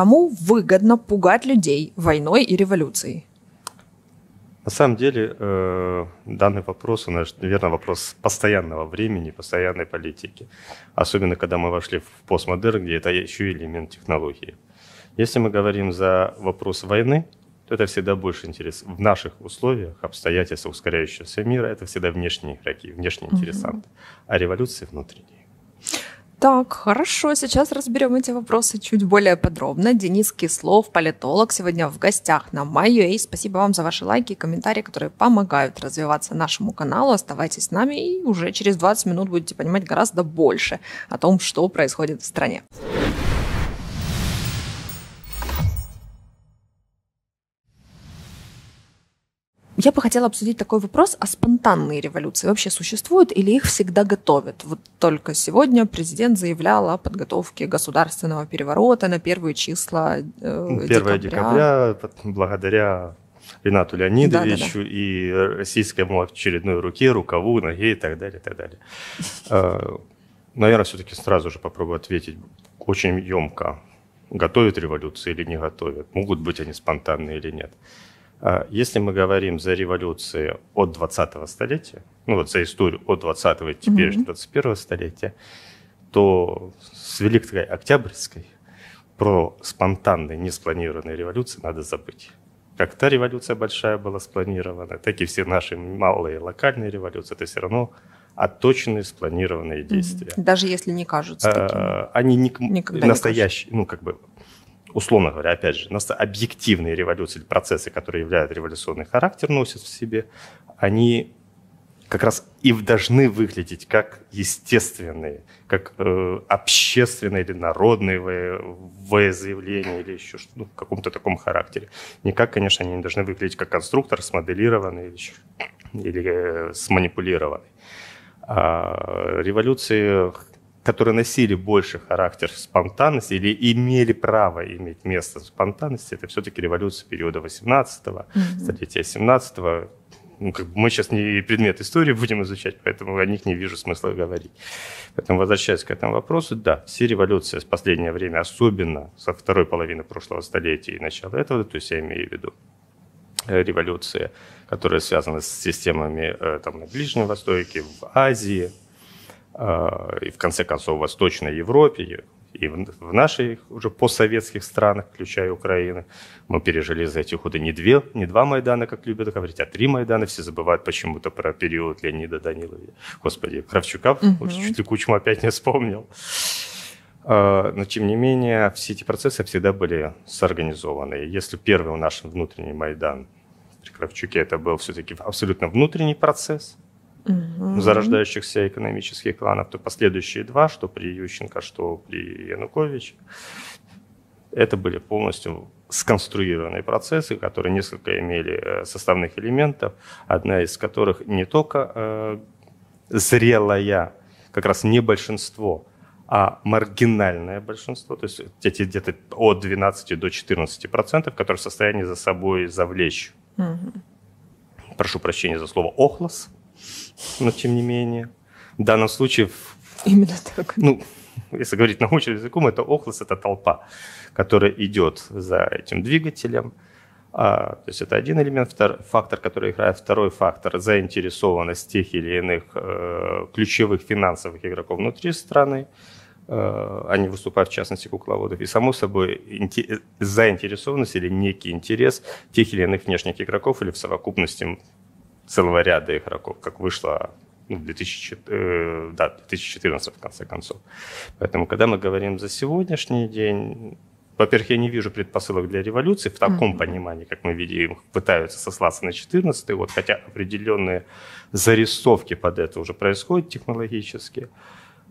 Кому выгодно пугать людей войной и революцией? На самом деле, э, данный вопрос, он, наверное, вопрос постоянного времени, постоянной политики. Особенно, когда мы вошли в постмодерн, где это еще элемент технологии. Если мы говорим за вопрос войны, то это всегда больше интерес. В наших условиях обстоятельства ускоряющегося мира это всегда внешние игроки, внешние mm-hmm. интересанты, а революции внутренние. Так, хорошо, сейчас разберем эти вопросы чуть более подробно. Денис Кислов, политолог, сегодня в гостях на MyUA. Спасибо вам за ваши лайки и комментарии, которые помогают развиваться нашему каналу. Оставайтесь с нами и уже через 20 минут будете понимать гораздо больше о том, что происходит в стране. Я бы хотела обсудить такой вопрос, а спонтанные революции вообще существуют или их всегда готовят? Вот только сегодня президент заявлял о подготовке государственного переворота на первые числа э, 1 декабря. декабря, благодаря Ренату Леонидовичу да, да, да. и российскому очередной руке, рукаву, ноге и так далее, и так далее. Э, Наверное, все-таки сразу же попробую ответить очень емко. Готовят революции или не готовят? Могут быть они спонтанные или нет? А, если мы говорим за революции от 20-го столетия, ну вот за историю от 20-го и теперь mm-hmm. 21-го столетия, то с Великой Октябрьской про спонтанные, неспланированные революции надо забыть. Как та революция большая была спланирована, так и все наши малые локальные революции, это все равно отточенные, спланированные действия. Даже если не кажутся а, такими. Они не, Никогда настоящие, не ну как бы условно говоря, опять же, нас объективные революции, процессы, которые являются революционный характер, носят в себе, они как раз и должны выглядеть как естественные, как э, общественные или народные заявления или еще что ну, в каком-то таком характере. Никак, конечно, они не должны выглядеть как конструктор, смоделированный или, или э, сманипулированный. А революции которые носили больше характер спонтанности или имели право иметь место спонтанности, это все-таки революция периода 18-го, столетия 17-го. Ну, как бы мы сейчас не предмет истории будем изучать, поэтому о них не вижу смысла говорить. Поэтому, возвращаясь к этому вопросу, да, все революции в последнее время, особенно со второй половины прошлого столетия и начала этого, то есть я имею в виду э, революции, которые связаны с системами э, там, на Ближнем Востоке, в Азии, Э, и в конце концов в Восточной Европе, и в наших уже постсоветских странах, включая Украину, мы пережили за эти годы не, две, не два Майдана, как любят говорить, а три Майдана. Все забывают почему-то про период Леонида Даниловича. Господи, Кравчука, угу. чуть ли Кучму опять не вспомнил. Э, но, тем не менее, все эти процессы всегда были сорганизованы. Если первый наш внутренний Майдан при Кравчуке это был все-таки абсолютно внутренний процесс – угу. зарождающихся экономических кланов, то последующие два, что при Ющенко, что при Януковиче, это были полностью сконструированные процессы, которые несколько имели э, составных элементов, одна из которых не только э, зрелая, как раз не большинство, а маргинальное большинство, то есть эти где-то от 12 до 14 процентов, которые в состоянии за собой завлечь, угу. прошу прощения за слово, охлос, но тем не менее. В данном случае... Именно так. Ну, если говорить научным языком, это охлос, это толпа, которая идет за этим двигателем. А, то есть это один элемент, втор, фактор, который играет, второй фактор – заинтересованность тех или иных э, ключевых финансовых игроков внутри страны. Э, они выступают, в частности, кукловодов. И, само собой, инте- заинтересованность или некий интерес тех или иных внешних игроков или в совокупности целого ряда игроков, как вышло ну, в 2004, э, да, 2014, в конце концов. Поэтому, когда мы говорим за сегодняшний день, во-первых, я не вижу предпосылок для революции в таком mm-hmm. понимании, как мы видим, пытаются сослаться на 14 год, хотя определенные зарисовки под это уже происходят технологически.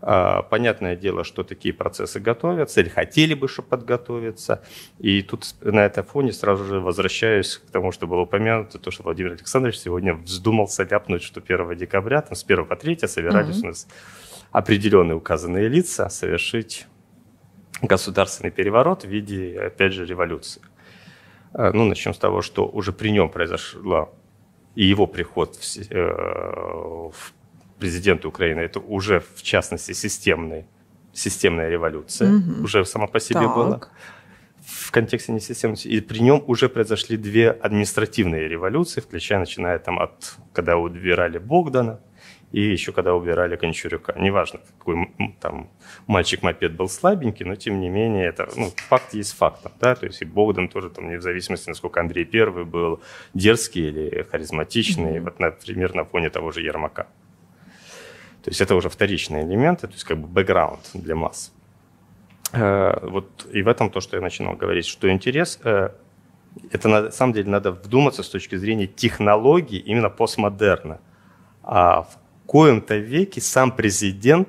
А, понятное дело, что такие процессы готовятся или хотели бы, чтобы подготовиться. И тут на этом фоне сразу же возвращаюсь к тому, что было упомянуто, то, что Владимир Александрович сегодня вздумался ляпнуть, что 1 декабря, там, с 1 по 3 собирались угу. у нас определенные указанные лица совершить государственный переворот в виде, опять же, революции. А, ну, начнем с того, что уже при нем произошло и его приход в, э, в президента Украины, это уже, в частности, системный, системная революция, угу. уже сама по себе так. была. В контексте несистемности. И при нем уже произошли две административные революции, включая, начиная там от, когда убирали Богдана, и еще когда убирали Кончурюка. Неважно, какой там мальчик-мопед был слабенький, но тем не менее это, ну, факт есть фактом, да, то есть и Богдан тоже там, не в зависимости, насколько Андрей Первый был дерзкий или харизматичный, mm-hmm. вот, например, на фоне того же Ермака. То есть это уже вторичные элементы, то есть как бы бэкграунд для масс. Э, вот и в этом то, что я начинал говорить, что интерес э, это на самом деле надо вдуматься с точки зрения технологии именно постмодерна. А в коем-то веке сам президент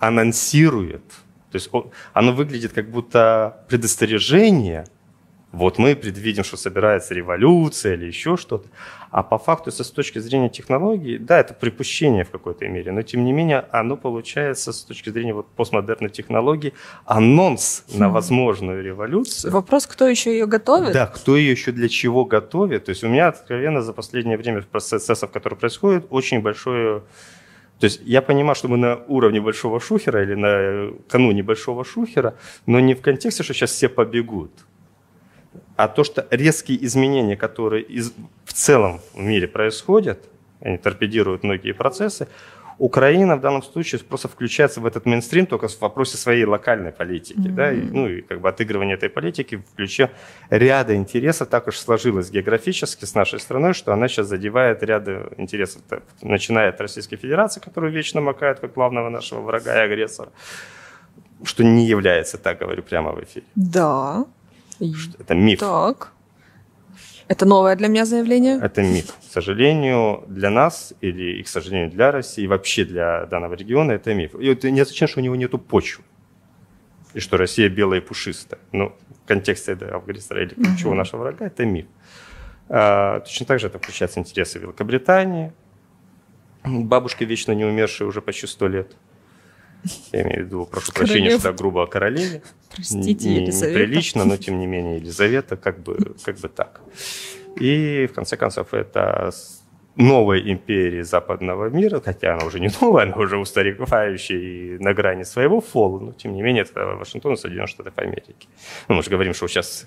анонсирует, то есть оно выглядит как будто предостережение, вот мы предвидим, что собирается революция или еще что-то. А по факту, если с точки зрения технологии, да, это припущение в какой-то мере, но тем не менее оно получается с точки зрения вот постмодерной технологии анонс на хм. возможную революцию. Вопрос, кто еще ее готовит? Да, кто ее еще для чего готовит. То есть у меня откровенно за последнее время процессов, которые происходят, очень большое то есть я понимаю, что мы на уровне большого шухера или на э, кону небольшого шухера, но не в контексте, что сейчас все побегут а то, что резкие изменения, которые из, в целом в мире происходят, они торпедируют многие процессы, Украина в данном случае просто включается в этот мейнстрим только в вопросе своей локальной политики, mm-hmm. да, и, ну и как бы отыгрывание этой политики в ключе ряда интересов, так уж сложилось географически с нашей страной, что она сейчас задевает ряды интересов, начиная от Российской Федерации, которую вечно макают как главного нашего врага и агрессора, что не является, так говорю прямо в эфире. Да, это миф. Так. Это новое для меня заявление? Это миф. К сожалению, для нас, или, и, к сожалению, для России, вообще для данного региона, это миф. И это не означает, что у него нет почвы. И что Россия белая и пушистая. Ну, в контексте этого Афганистана или чего нашего врага, это миф. А, точно так же это включается интересы Великобритании. Бабушка вечно не умершая уже почти сто лет. Я имею в виду, прошу Королев. прощения, что так грубо о королеве. Простите, не, Елизавета. Неприлично, но тем не менее Елизавета как бы, как бы так. И в конце концов это новой империи западного мира, хотя она уже не новая, она уже устаревающая и на грани своего фола, но тем не менее это Вашингтон и Соединенные Штаты Америки. Ну, мы же говорим, что сейчас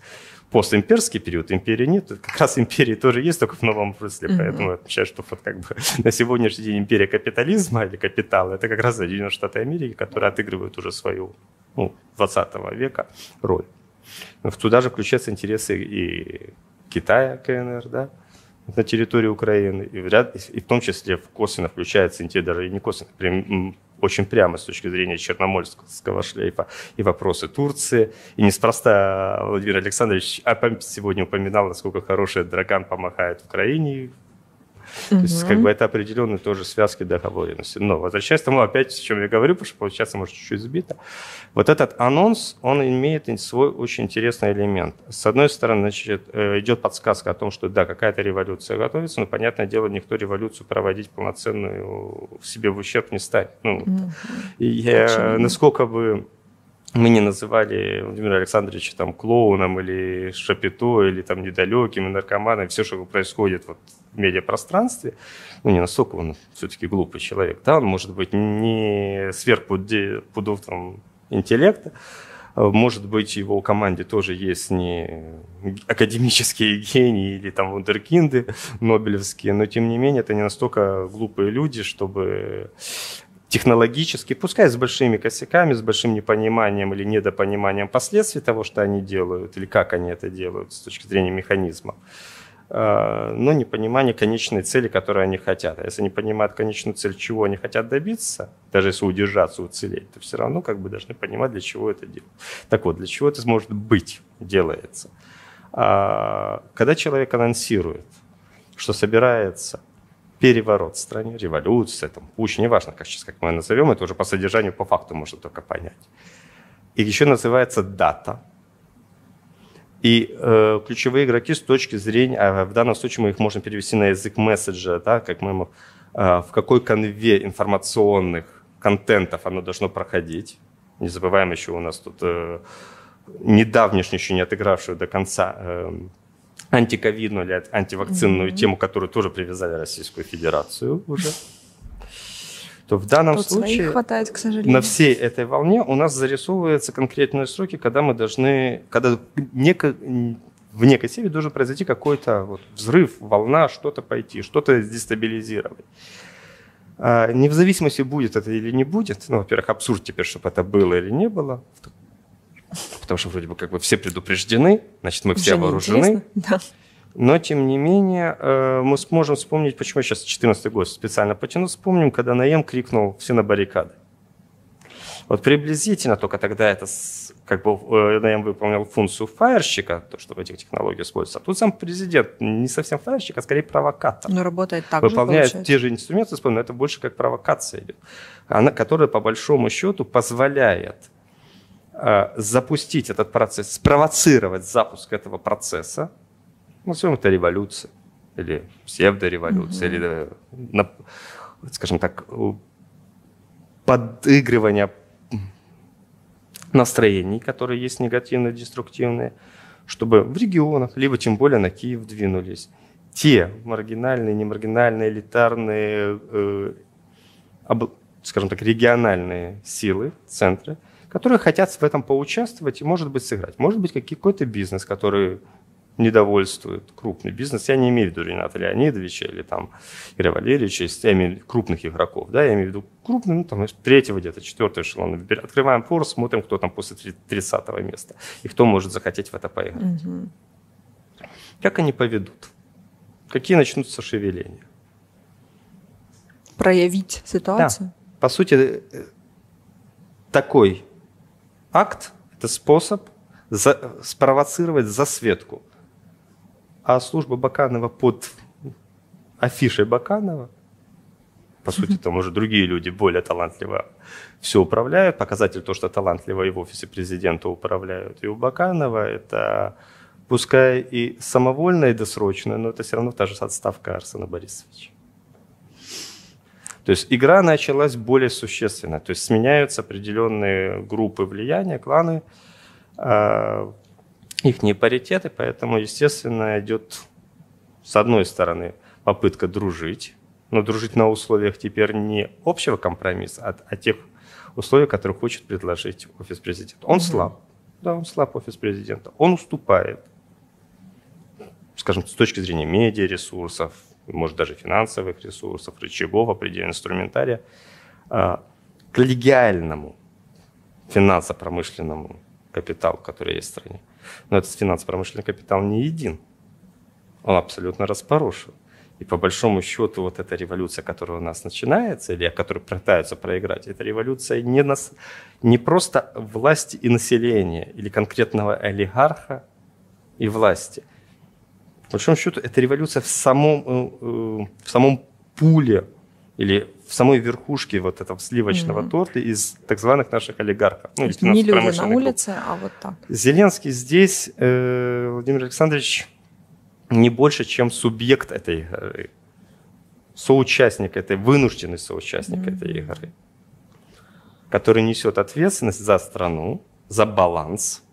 постимперский период, империи нет, как раз империи тоже есть, только в новом русле, mm-hmm. поэтому отмечаю, что вот как бы на сегодняшний день империя капитализма или капитала, это как раз Соединенные Штаты Америки, которые отыгрывают уже свою ну, 20 века роль. Но туда же включаются интересы и Китая, КНР, да, на территории Украины, и, в, ряд, и в том числе в косвенно включается, даже не косвенно, очень прямо с точки зрения черноморского шлейфа и вопросы Турции. И неспроста Владимир Александрович сегодня упоминал, насколько хороший Драган помахает Украине Угу. То есть как бы это определенные тоже связки договоренности. Но возвращаясь к тому, опять, о чем я говорю, потому что получается, может, чуть-чуть сбито. Вот этот анонс, он имеет свой очень интересный элемент. С одной стороны, значит, э, идет подсказка о том, что да, какая-то революция готовится, но, понятное дело, никто революцию проводить полноценную в себе в ущерб не станет. Ну, угу. и я, насколько бы мы не называли Владимира Александровича там клоуном или шапито, или там недалеким, и наркоманом, все, что происходит вот медиапространстве, ну, не настолько он все-таки глупый человек, да, он, может быть, не сверх пудов там, интеллекта, может быть, его команде тоже есть не академические гении или там вундеркинды нобелевские, но тем не менее это не настолько глупые люди, чтобы технологически, пускай с большими косяками, с большим непониманием или недопониманием последствий того, что они делают, или как они это делают с точки зрения механизма, Э, но непонимание конечной цели, которую они хотят. А если не понимают конечную цель, чего они хотят добиться, даже если удержаться, уцелеть, то все равно как бы должны понимать, для чего это делают. Так вот, для чего это может быть делается. А, когда человек анонсирует, что собирается переворот в стране, революция, там, пуч, неважно, как сейчас, как мы назовем, это уже по содержанию, по факту можно только понять. И еще называется дата – и э, ключевые игроки с точки зрения, а в данном случае мы их можем перевести на язык месседжа, да, как мы, э, в какой конве информационных контентов оно должно проходить. Не забываем еще у нас тут э, недавнешнюю, еще не отыгравшую до конца э, антиковидную или антивакцинную mm-hmm. тему, которую тоже привязали Российскую Федерацию уже то в данном Тут случае хватает, к сожалению. на всей этой волне у нас зарисовываются конкретные сроки, когда мы должны, когда неко, в некосеве должен произойти какой-то вот взрыв, волна, что-то пойти, что-то дестабилизировать. А, не в зависимости, будет это или не будет. Ну, во-первых, абсурд теперь, чтобы это было или не было. Потому что вроде бы как бы все предупреждены, значит, мы Уже все вооружены. Да. Но, тем не менее, э, мы сможем вспомнить, почему я сейчас 14 год специально потяну, вспомним, когда Наем крикнул «Все на баррикады». Вот приблизительно только тогда это как бы э, Наем выполнил функцию фаерщика, то, что в этих технологиях используется. А тут сам президент не совсем фаерщик, а скорее провокатор. Но работает так Выполняет же, те же инструменты, но это больше как провокация идет, она, которая по большому счету позволяет э, запустить этот процесс, спровоцировать запуск этого процесса, назовем ну, это революция или псевдореволюция, mm-hmm. или, э, на, скажем так, подыгрывание настроений, которые есть негативные деструктивные чтобы в регионах, либо тем более на Киев двинулись те маргинальные, немаргинальные, элитарные, э, об, скажем так, региональные силы, центры, которые хотят в этом поучаствовать и, может быть, сыграть. Может быть, какой-то бизнес, который недовольствует крупный бизнес. Я не имею в виду Рената Леонидовича или там Игоря Валерьевича, я имею в виду крупных игроков, да, я имею в виду крупных, ну, там, третьего где-то, четвертого эшелона. Открываем фор, смотрим, кто там после 30 места и кто может захотеть в это поиграть. Угу. Как они поведут? Какие начнутся шевеления? Проявить ситуацию? Да. По сути, э, такой акт – это способ за, спровоцировать засветку а служба Баканова под афишей Баканова, по сути, там уже другие люди более талантливо все управляют. Показатель то, что талантливо и в офисе президента управляют. И у Баканова это пускай и самовольно, и досрочно, но это все равно та же отставка Арсена Борисовича. То есть игра началась более существенно. То есть сменяются определенные группы влияния, кланы. А, их не паритеты, поэтому, естественно, идет с одной стороны попытка дружить, но дружить на условиях теперь не общего компромисса, а, а тех условий, которые хочет предложить офис президента. Он слаб, да, он слаб офис президента, он уступает, скажем, с точки зрения медиа, ресурсов, может, даже финансовых ресурсов, рычагов, определенного инструментария, а, коллегиальному финансово-промышленному капиталу, который есть в стране. Но этот финансово-промышленный капитал не един. Он абсолютно распорошен. И по большому счету вот эта революция, которая у нас начинается, или о которой пытаются проиграть, это революция не, нас, не просто власти и населения, или конкретного олигарха и власти. По большому счету это революция в самом, э, э, в самом пуле или в самой верхушке вот этого сливочного mm-hmm. торта из так званых наших олигархов. Ну, или не люди на улице, групп. а вот так. Зеленский здесь, э, Владимир Александрович, не больше, чем субъект этой игры. Э, соучастник этой, вынужденный соучастник mm-hmm. этой игры. Который несет ответственность за страну, за баланс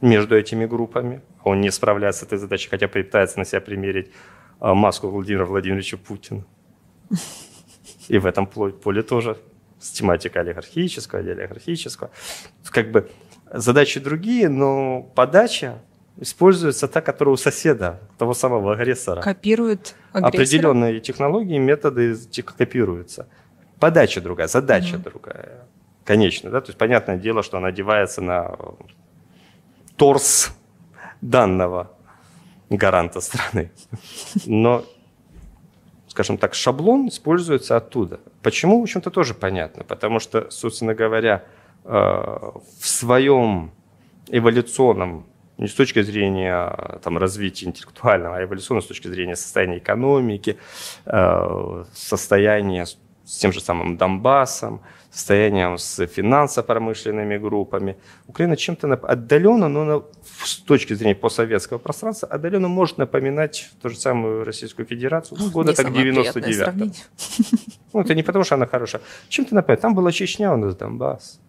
между этими группами. Он не справляется с этой задачей, хотя пытается на себя примерить э, маску Владимира Владимировича Путина. И в этом поле тоже с тематикой олигархического, олигархического. Как бы задачи другие, но подача используется та, которая у соседа, того самого агрессора. Копирует агрессора? Определенные технологии, методы копируются. Подача другая, задача угу. другая. Конечно, да, то есть понятное дело, что она одевается на торс данного гаранта страны. Но скажем так, шаблон используется оттуда. Почему, в общем-то, тоже понятно. Потому что, собственно говоря, э, в своем эволюционном, не с точки зрения э, там, развития интеллектуального, а эволюционно с точки зрения состояния экономики, э, состояния с тем же самым Донбассом, состоянием с финансово-промышленными группами. Украина чем-то отдаленно, но с точки зрения постсоветского пространства, отдаленно может напоминать ту же самую Российскую Федерацию ну, года так 99 Ну, это не потому, что она хорошая. Чем-то напоминает. Там была Чечня, у нас Донбасс.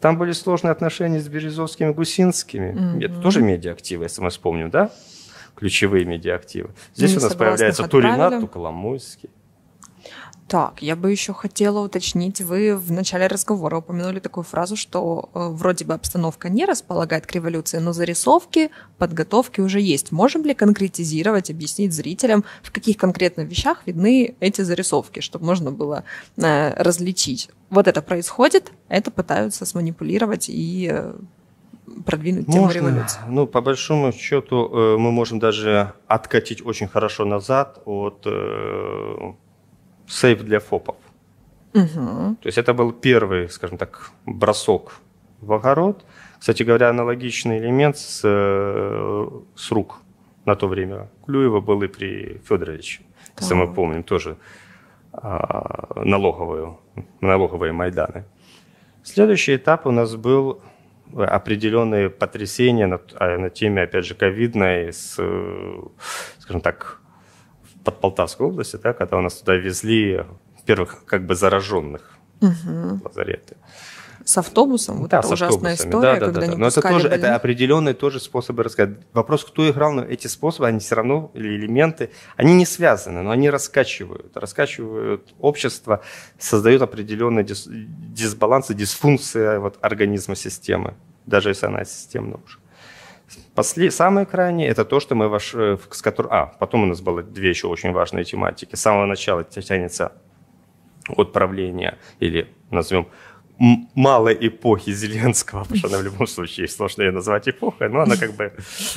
Там были сложные отношения с Березовскими, Гусинскими. Mm-hmm. Это тоже медиа-активы, если мы вспомним, да? Ключевые медиа-активы. Здесь ну, у нас появляется Туринат, Коломойский. Так, я бы еще хотела уточнить, вы в начале разговора упомянули такую фразу, что э, вроде бы обстановка не располагает к революции, но зарисовки, подготовки уже есть. Можем ли конкретизировать, объяснить зрителям, в каких конкретно вещах видны эти зарисовки, чтобы можно было э, различить? Вот это происходит, это пытаются сманипулировать и э, продвинуть можно. тему революции. Ну, по большому счету, э, мы можем даже откатить очень хорошо назад от э, сейф для ФОПов. Угу. То есть это был первый, скажем так, бросок в огород. Кстати говоря, аналогичный элемент с, э, с рук на то время. Клюева был и при Федоровиче, да. если мы помним, тоже а, налоговую, налоговые Майданы. Следующий этап у нас был э, определенные потрясения на, на теме, опять же, ковидной, с, э, скажем так, под Полтавской области, да, когда у нас туда везли первых как бы зараженных угу. лазареты. С автобусом? Вот да, это с ужасная автобусами. история, да, да, когда да, да. Но это тоже это определенные тоже способы рассказать. Вопрос, кто играл, но эти способы, они все равно, или элементы, они не связаны, но они раскачивают. Раскачивают общество, создают определенные дис, дисбалансы, дисфункции вот, организма системы, даже если она системна уже. После, самое крайнее – это то, что мы ваш, э, с которым, а потом у нас было две еще очень важные тематики. С самого начала тянется от или назовем малой эпохи Зеленского, потому что она в любом случае сложно ее назвать эпохой, но она как бы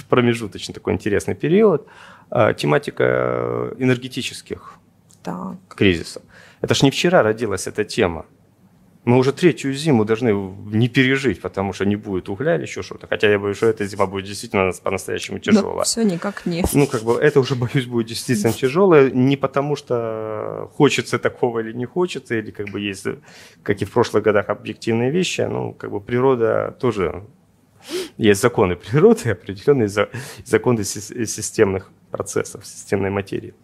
промежуточный такой интересный период. А, тематика энергетических так. кризисов. Это ж не вчера родилась эта тема. Мы уже третью зиму должны не пережить, потому что не будет угля или еще что-то. Хотя я боюсь, что эта зима будет действительно по-настоящему тяжелая. Но все никак не. Ну, как бы это уже, боюсь, будет действительно тяжелое. Не потому что хочется такого или не хочется, или как бы есть, как и в прошлых годах, объективные вещи. Ну, как бы природа тоже есть законы природы, определенные законы системных процессов, системной материи.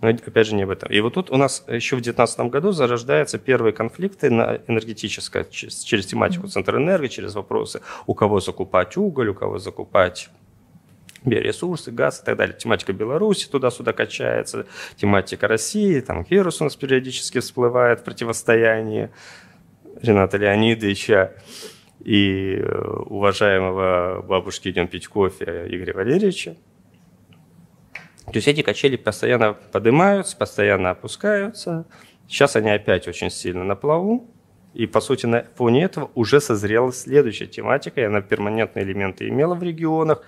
Но опять же не об этом. И вот тут у нас еще в 2019 году зарождаются первые конфликты на энергетическое, через, через тематику энерго, через вопросы, у кого закупать уголь, у кого закупать биоресурсы, газ и так далее. Тематика Беларуси туда-сюда качается, тематика России, там вирус у нас периодически всплывает противостояние противостоянии Рената Леонидовича и э, уважаемого бабушки «Идем пить кофе» Игоря Валерьевича. То есть эти качели постоянно поднимаются, постоянно опускаются. Сейчас они опять очень сильно на плаву. И, по сути, на фоне этого уже созрела следующая тематика, и она перманентные элементы имела в регионах.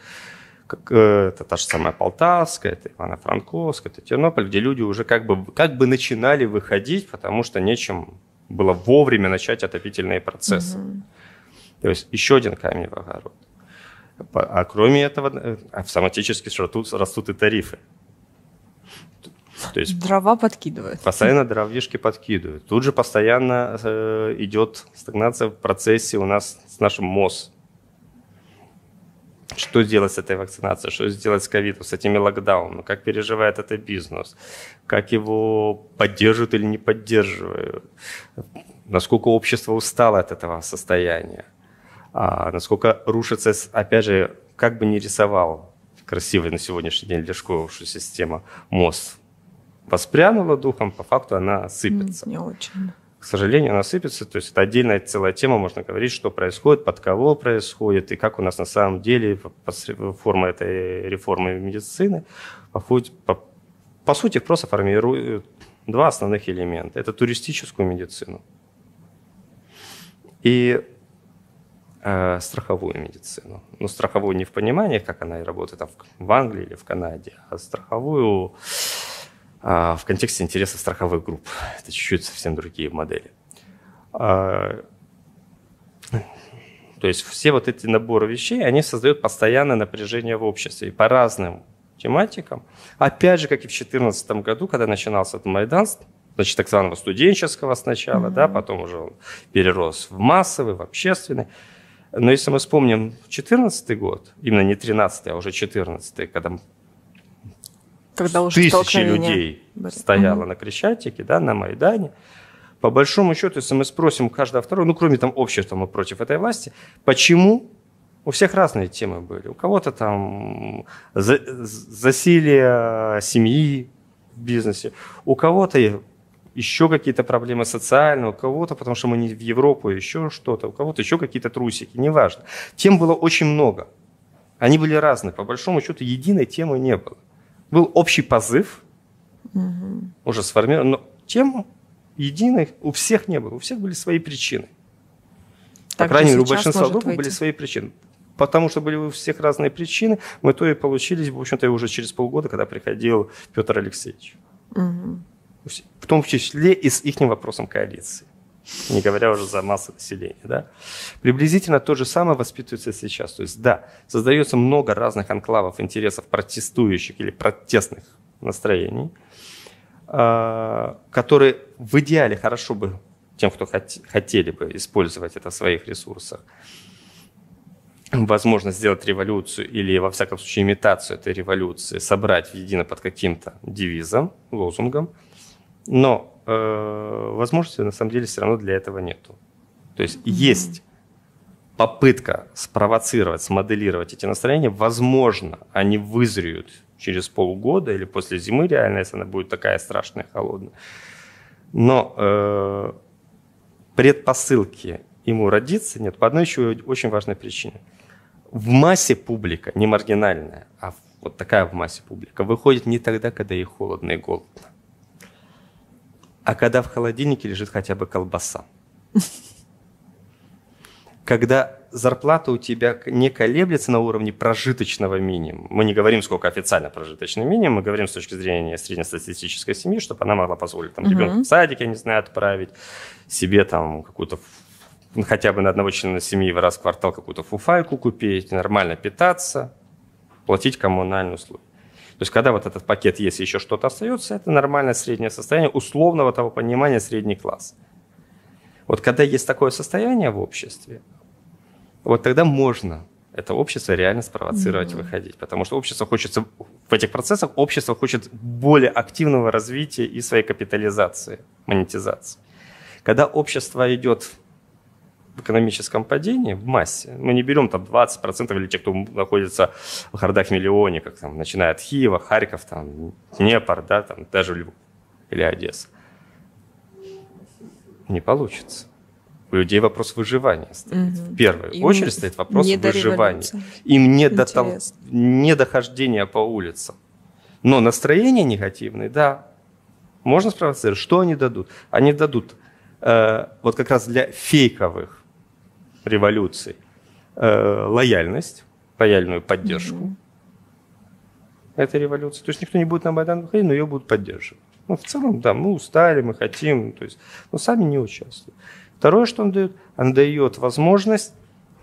Как, э, это та же самая Полтавская, это Ивано-Франковская, это Тернополь, где люди уже как бы, как бы начинали выходить, потому что нечем было вовремя начать отопительные процессы. Угу. То есть еще один камень в огород. А кроме этого, э, автоматически растут, растут и тарифы. То есть Дрова подкидывают. Постоянно дровишки подкидывают. Тут же постоянно э, идет стагнация в процессе у нас с нашим МОЗ. Что сделать с этой вакцинацией, что сделать с ковидом, с этими локдаунами, как переживает этот бизнес, как его поддерживают или не поддерживают, насколько общество устало от этого состояния. А насколько рушится, опять же, как бы не рисовал красивая на сегодняшний день лешковую система МОЗ воспрянула духом, по факту она сыпется. Не очень. К сожалению, она сыпется. То есть это отдельная целая тема, можно говорить, что происходит, под кого происходит, и как у нас на самом деле форма этой реформы медицины по, по, по сути просто формирует два основных элемента. Это туристическую медицину и Э, страховую медицину. Ну, страховую не в понимании, как она и работает там, в Англии или в Канаде, а страховую а, в контексте интересов страховых групп. Это чуть-чуть совсем другие модели. А, то есть все вот эти наборы вещей, они создают постоянное напряжение в обществе. И по разным тематикам. Опять же, как и в 2014 году, когда начинался этот Майдан, значит, так званого студенческого сначала, mm-hmm. да, потом уже он перерос в массовый, в общественный. Но если мы вспомним 2014 год, именно не 13 а уже 14 когда когда уже тысячи людей были. стояло угу. на Крещатике, да, на Майдане, по большому счету, если мы спросим каждого второго, ну, кроме там общества, мы против этой власти, почему у всех разные темы были. У кого-то там засилие семьи в бизнесе, у кого-то еще какие-то проблемы социальные, у кого-то, потому что мы не в Европу, еще что-то, у кого-то еще какие-то трусики, неважно. Тем было очень много. Они были разные, по большому счету единой темы не было. Был общий позыв, угу. уже сформирован, но тем единой у всех не было, у всех были свои причины. Так по крайней мере, у большинства групп были свои причины. Потому что были у всех разные причины, мы то и получились, в общем-то, уже через полгода, когда приходил Петр Алексеевич. Угу в том числе и с их вопросом коалиции, не говоря уже за массу населения. Да? Приблизительно то же самое воспитывается сейчас. То есть, да, создается много разных анклавов интересов протестующих или протестных настроений, а, которые в идеале хорошо бы тем, кто хотели бы использовать это в своих ресурсах, возможно сделать революцию или, во всяком случае, имитацию этой революции, собрать едино под каким-то девизом, лозунгом – но э, возможности на самом деле все равно для этого нету. То есть mm-hmm. есть попытка спровоцировать, смоделировать эти настроения, возможно, они вызреют через полгода или после зимы реально, если она будет такая страшная, холодная. Но э, предпосылки ему родиться нет по одной еще очень важной причине. В массе публика, не маргинальная, а вот такая в массе публика, выходит не тогда, когда ей холодно и голодно. А когда в холодильнике лежит хотя бы колбаса. Когда зарплата у тебя не колеблется на уровне прожиточного минимума. Мы не говорим, сколько официально прожиточный минимум, мы говорим с точки зрения среднестатистической семьи, чтобы она могла позволить там, ребенка в садик, я не знаю, отправить, себе там какую-то ну, хотя бы на одного члена семьи в раз в квартал какую-то фуфайку купить, нормально питаться, платить коммунальные услуги. То есть, когда вот этот пакет есть, еще что-то остается, это нормальное среднее состояние условного того понимания средний класс. Вот когда есть такое состояние в обществе, вот тогда можно это общество реально спровоцировать mm-hmm. выходить. Потому что общество хочется в этих процессах, общество хочет более активного развития и своей капитализации, монетизации. Когда общество идет в экономическом падении в массе. Мы не берем там 20% или те, кто находится в городах-миллионе, как там, начинает Хива, Харьков, там, Днепр, да, там, даже Львов или Одесса. Не получится. У людей вопрос выживания стоит. Угу. В первую Им очередь стоит вопрос не выживания. Им не до, там, не дохождения по улицам. Но настроение негативное, да. Можно спровоцировать. Что они дадут? Они дадут э, вот как раз для фейковых революции э, лояльность, лояльную поддержку mm-hmm. этой революции. То есть никто не будет на Майдан выходить, но ее будут поддерживать. Ну, в целом, да, мы устали, мы хотим, то есть, но сами не участвуем. Второе, что он дает, он дает возможность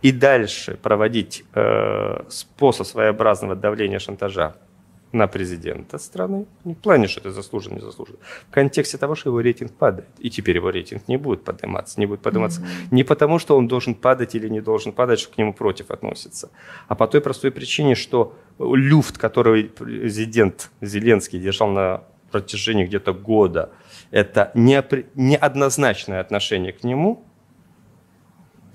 и дальше проводить э, способ своеобразного давления шантажа на президента страны, не ну, в плане, что это заслуженно, не заслуженно, в контексте того, что его рейтинг падает. И теперь его рейтинг не будет подниматься, не будет подниматься mm-hmm. не потому, что он должен падать или не должен падать, что к нему против относится, а по той простой причине, что люфт, который президент Зеленский держал на протяжении где-то года, это неоднозначное отношение к нему,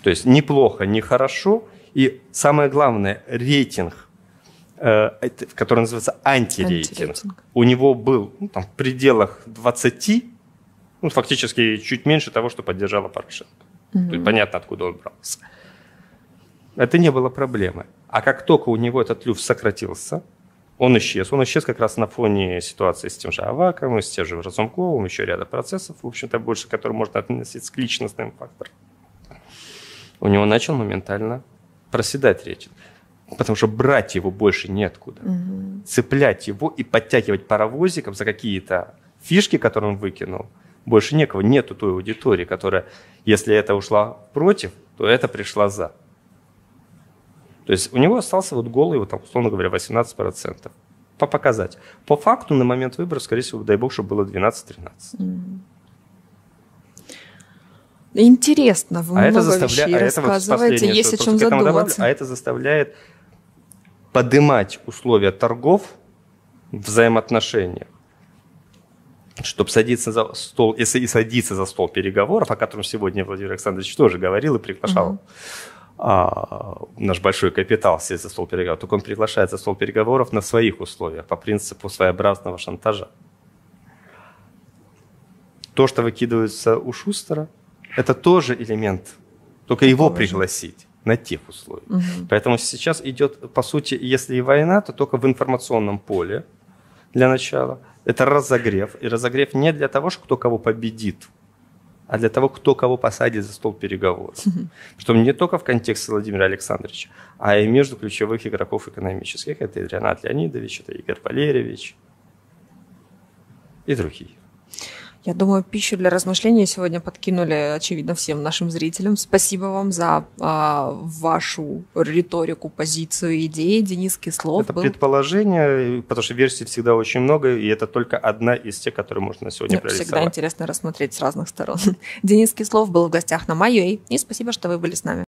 то есть неплохо, нехорошо, и самое главное, рейтинг Э, который называется антирейтинг. антирейтинг. У него был ну, там, в пределах 20, ну, фактически чуть меньше того, что поддержала Порошенко. Mm-hmm. Тут понятно, откуда он брался. Это не было проблемой, А как только у него этот люфт сократился, он исчез. Он исчез как раз на фоне ситуации с тем же Аваковым, с тем же Разумковым, еще ряда процессов, в общем-то, больше к можно относиться к личностным факторам. У него начал моментально проседать рейтинг потому что брать его больше неоткуда. Угу. Цеплять его и подтягивать паровозиком за какие-то фишки, которые он выкинул, больше некого. Нету той аудитории, которая, если это ушла против, то это пришла за. То есть у него остался вот голый, вот там, условно говоря, 18%. По показать. По факту на момент выбора, скорее всего, дай бог, чтобы было 12-13. Интересно, вы а много это заставля... А вещей а рассказываете, это вот есть о чем задуматься. Добавлю, а это заставляет поднимать условия торгов взаимоотношениях, чтобы садиться за стол, и садиться за стол переговоров, о котором сегодня Владимир Александрович тоже говорил и приглашал а, наш большой капитал сесть за стол переговоров, только он приглашает за стол переговоров на своих условиях, по принципу своеобразного шантажа. То, что выкидывается у Шустера, это тоже элемент, только его пригласить на тех условиях. Угу. Поэтому сейчас идет, по сути, если и война, то только в информационном поле для начала. Это разогрев. И разогрев не для того, что кто кого победит, а для того, кто кого посадит за стол переговоров. Угу. Притом не только в контексте Владимира Александровича, а и между ключевых игроков экономических. Это и Ренат Леонидович, это Игорь Валерьевич и другие. Я думаю, пищу для размышления сегодня подкинули, очевидно, всем нашим зрителям. Спасибо вам за а, вашу риторику, позицию, идеи. Денис Кислов Это был... предположение, потому что версий всегда очень много, и это только одна из тех, которые можно сегодня ну, прорисовать. Всегда интересно рассмотреть с разных сторон. Денис Кислов был в гостях на Майо, и спасибо, что вы были с нами.